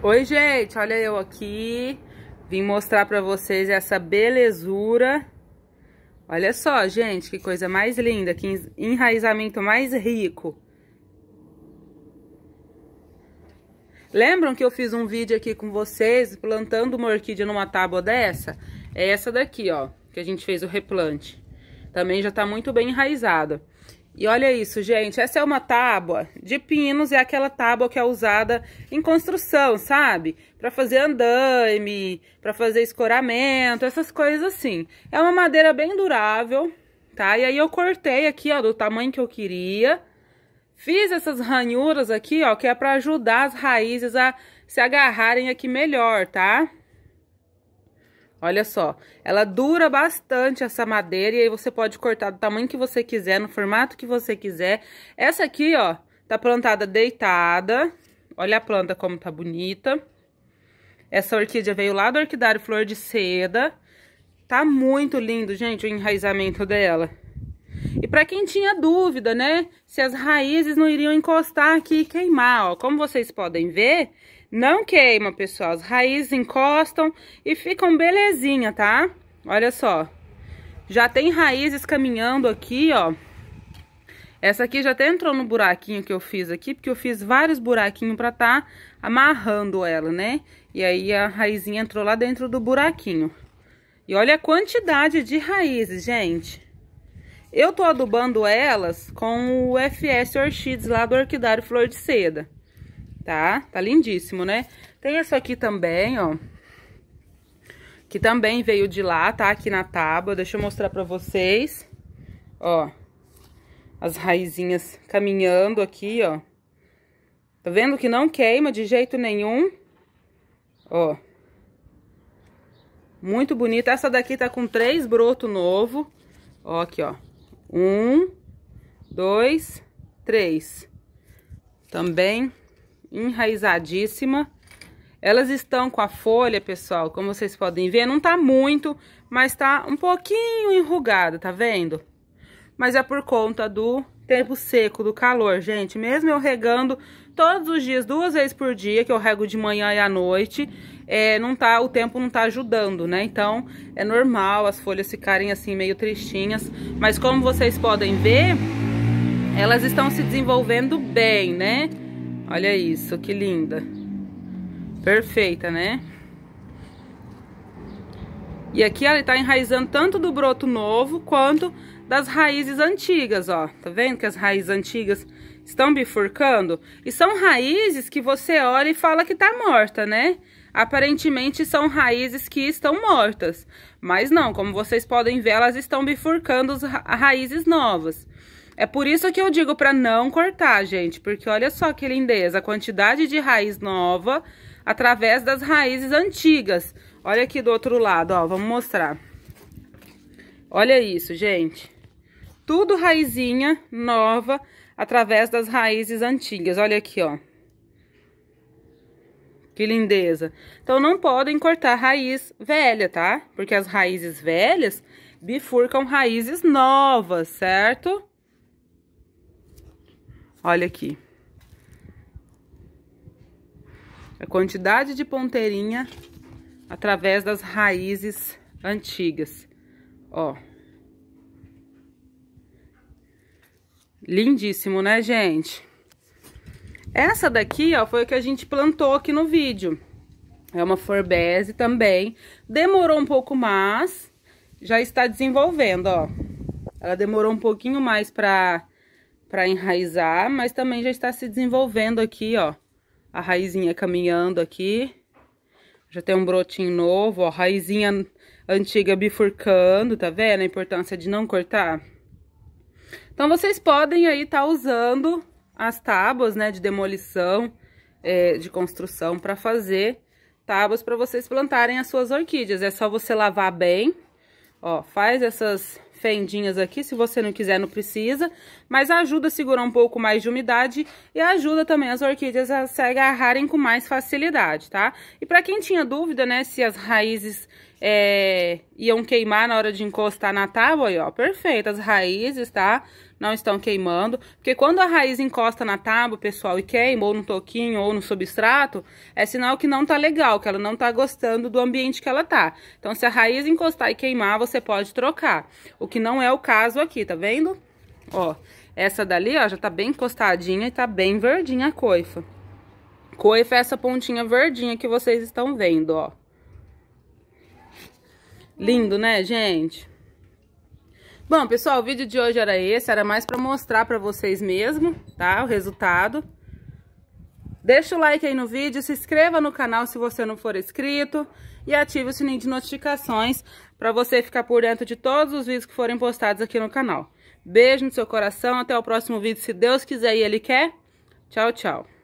Oi, gente, olha eu aqui. Vim mostrar pra vocês essa belezura. Olha só, gente, que coisa mais linda, que enraizamento mais rico. Lembram que eu fiz um vídeo aqui com vocês plantando uma orquídea numa tábua dessa? É essa daqui, ó, que a gente fez o replante. Também já tá muito bem enraizada. E olha isso, gente, essa é uma tábua de pinos, é aquela tábua que é usada em construção, sabe? Para fazer andaime, para fazer escoramento, essas coisas assim. É uma madeira bem durável, tá? E aí eu cortei aqui, ó, do tamanho que eu queria. Fiz essas ranhuras aqui, ó, que é para ajudar as raízes a se agarrarem aqui melhor, tá? Olha só, ela dura bastante essa madeira e aí você pode cortar do tamanho que você quiser, no formato que você quiser. Essa aqui, ó, tá plantada deitada. Olha a planta como tá bonita. Essa orquídea veio lá do orquidário Flor de Seda. Tá muito lindo, gente, o enraizamento dela. E para quem tinha dúvida, né, se as raízes não iriam encostar aqui e queimar, ó, como vocês podem ver, não queima, pessoal. As raízes encostam e ficam belezinha, tá? Olha só. Já tem raízes caminhando aqui, ó. Essa aqui já até entrou no buraquinho que eu fiz aqui, porque eu fiz vários buraquinhos para tá amarrando ela, né? E aí a raizinha entrou lá dentro do buraquinho. E olha a quantidade de raízes, gente. Eu tô adubando elas com o FS Orchids lá do Orquidário Flor de Seda, tá? Tá lindíssimo, né? Tem essa aqui também, ó, que também veio de lá, tá? Aqui na tábua, deixa eu mostrar pra vocês, ó, as raizinhas caminhando aqui, ó. Tá vendo que não queima de jeito nenhum? Ó. Muito bonita. Essa daqui tá com três brotos novo. Ó, aqui, ó. Um, dois, três. Também enraizadíssima. Elas estão com a folha, pessoal, como vocês podem ver, não tá muito, mas tá um pouquinho enrugada, tá vendo? Mas é por conta do tempo seco, do calor, gente. Mesmo eu regando todos os dias, duas vezes por dia, que eu rego de manhã e à noite, é, não tá, o tempo não tá ajudando, né? Então, é normal as folhas ficarem assim meio tristinhas, mas como vocês podem ver, elas estão se desenvolvendo bem, né? Olha isso, que linda. Perfeita, né? E aqui ela tá enraizando tanto do broto novo quanto das raízes antigas, ó. Tá vendo que as raízes antigas estão bifurcando? E são raízes que você olha e fala que tá morta, né? Aparentemente são raízes que estão mortas. Mas não, como vocês podem ver, elas estão bifurcando as ra raízes novas. É por isso que eu digo para não cortar, gente, porque olha só que lindeza, a quantidade de raiz nova através das raízes antigas. Olha aqui do outro lado, ó, vamos mostrar. Olha isso, gente. Tudo raizinha nova através das raízes antigas. Olha aqui, ó. Que lindeza. Então, não podem cortar raiz velha, tá? Porque as raízes velhas bifurcam raízes novas, certo? Olha aqui. A quantidade de ponteirinha através das raízes antigas. Ó. Lindíssimo, né, gente? Essa daqui, ó, foi a que a gente plantou aqui no vídeo. É uma forbese também. Demorou um pouco mais, já está desenvolvendo, ó. Ela demorou um pouquinho mais para para enraizar, mas também já está se desenvolvendo aqui, ó. A raizinha caminhando aqui. Já tem um brotinho novo, ó, raizinha antiga bifurcando, tá vendo? A importância de não cortar. Então, vocês podem aí estar tá usando as tábuas, né, de demolição, é, de construção para fazer tábuas para vocês plantarem as suas orquídeas. É só você lavar bem, ó, faz essas fendinhas aqui, se você não quiser não precisa, mas ajuda a segurar um pouco mais de umidade e ajuda também as orquídeas a se agarrarem com mais facilidade, tá? E para quem tinha dúvida, né, se as raízes é, iam queimar na hora de encostar na tábua, aí, ó, perfeito, as raízes, tá? Não estão queimando, porque quando a raiz encosta na tábua, pessoal, e queima, ou no toquinho, ou no substrato, é sinal que não tá legal, que ela não tá gostando do ambiente que ela tá. Então, se a raiz encostar e queimar, você pode trocar, o que não é o caso aqui, tá vendo? Ó, essa dali, ó, já tá bem encostadinha e tá bem verdinha a coifa. Coifa é essa pontinha verdinha que vocês estão vendo, ó. Lindo, né, gente? Bom, pessoal, o vídeo de hoje era esse, era mais para mostrar para vocês mesmo, tá? O resultado. Deixa o like aí no vídeo, se inscreva no canal se você não for inscrito e ative o sininho de notificações para você ficar por dentro de todos os vídeos que forem postados aqui no canal. Beijo no seu coração, até o próximo vídeo, se Deus quiser e Ele quer. Tchau, tchau.